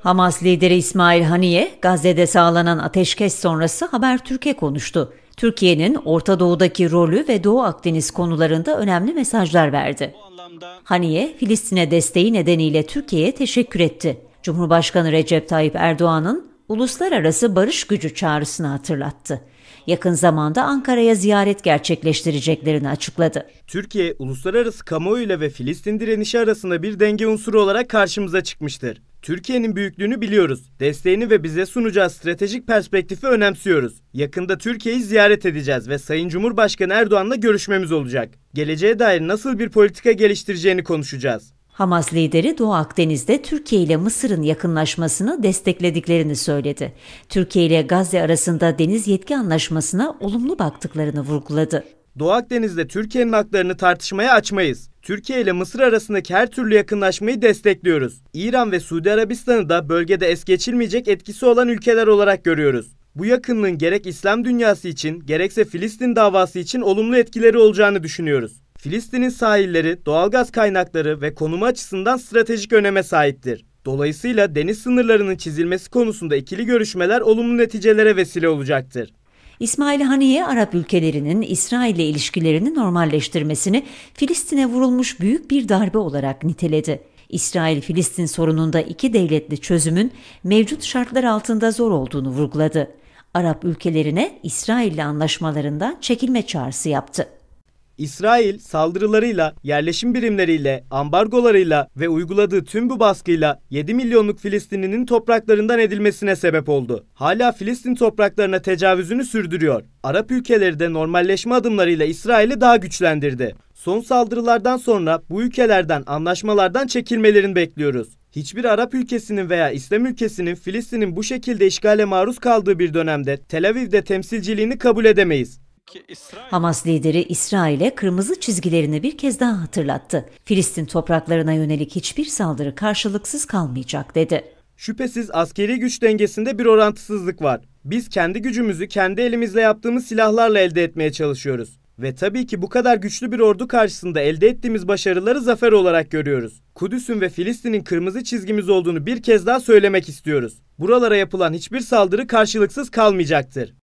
Hamas lideri İsmail Haniye, Gazze'de sağlanan ateşkes sonrası Habertürk'e konuştu. Türkiye'nin Orta Doğu'daki rolü ve Doğu Akdeniz konularında önemli mesajlar verdi. Haniye, Filistin'e desteği nedeniyle Türkiye'ye teşekkür etti. Cumhurbaşkanı Recep Tayyip Erdoğan'ın uluslararası barış gücü çağrısını hatırlattı. Yakın zamanda Ankara'ya ziyaret gerçekleştireceklerini açıkladı. Türkiye, uluslararası kamuoyuyla ve Filistin direnişi arasında bir denge unsuru olarak karşımıza çıkmıştır. Türkiye'nin büyüklüğünü biliyoruz. Desteğini ve bize sunacağı stratejik perspektifi önemsiyoruz. Yakında Türkiye'yi ziyaret edeceğiz ve Sayın Cumhurbaşkanı Erdoğan'la görüşmemiz olacak. Geleceğe dair nasıl bir politika geliştireceğini konuşacağız. Hamas lideri Doğu Akdeniz'de Türkiye ile Mısır'ın yakınlaşmasını desteklediklerini söyledi. Türkiye ile Gazze arasında deniz yetki anlaşmasına olumlu baktıklarını vurguladı. Doğu Akdeniz'de Türkiye'nin haklarını tartışmaya açmayız. Türkiye ile Mısır arasındaki her türlü yakınlaşmayı destekliyoruz. İran ve Suudi Arabistan'ı da bölgede es geçilmeyecek etkisi olan ülkeler olarak görüyoruz. Bu yakınlığın gerek İslam dünyası için gerekse Filistin davası için olumlu etkileri olacağını düşünüyoruz. Filistin'in sahilleri, doğalgaz kaynakları ve konumu açısından stratejik öneme sahiptir. Dolayısıyla deniz sınırlarının çizilmesi konusunda ikili görüşmeler olumlu neticelere vesile olacaktır. İsmail Haniye Arap ülkelerinin İsrail ile ilişkilerini normalleştirmesini Filistin'e vurulmuş büyük bir darbe olarak niteledi. İsrail-Filistin sorununda iki devletli çözümün mevcut şartlar altında zor olduğunu vurguladı. Arap ülkelerine İsrail'le anlaşmalarından çekilme çağrısı yaptı. İsrail saldırılarıyla, yerleşim birimleriyle, ambargolarıyla ve uyguladığı tüm bu baskıyla 7 milyonluk Filistinlinin topraklarından edilmesine sebep oldu. Hala Filistin topraklarına tecavüzünü sürdürüyor. Arap ülkeleri de normalleşme adımlarıyla İsrail'i daha güçlendirdi. Son saldırılardan sonra bu ülkelerden anlaşmalardan çekilmelerini bekliyoruz. Hiçbir Arap ülkesinin veya İslam ülkesinin Filistin'in bu şekilde işgale maruz kaldığı bir dönemde Tel Aviv'de temsilciliğini kabul edemeyiz. Hamas lideri İsrail'e kırmızı çizgilerini bir kez daha hatırlattı. Filistin topraklarına yönelik hiçbir saldırı karşılıksız kalmayacak dedi. Şüphesiz askeri güç dengesinde bir orantısızlık var. Biz kendi gücümüzü kendi elimizle yaptığımız silahlarla elde etmeye çalışıyoruz. Ve tabii ki bu kadar güçlü bir ordu karşısında elde ettiğimiz başarıları zafer olarak görüyoruz. Kudüs'ün ve Filistin'in kırmızı çizgimiz olduğunu bir kez daha söylemek istiyoruz. Buralara yapılan hiçbir saldırı karşılıksız kalmayacaktır.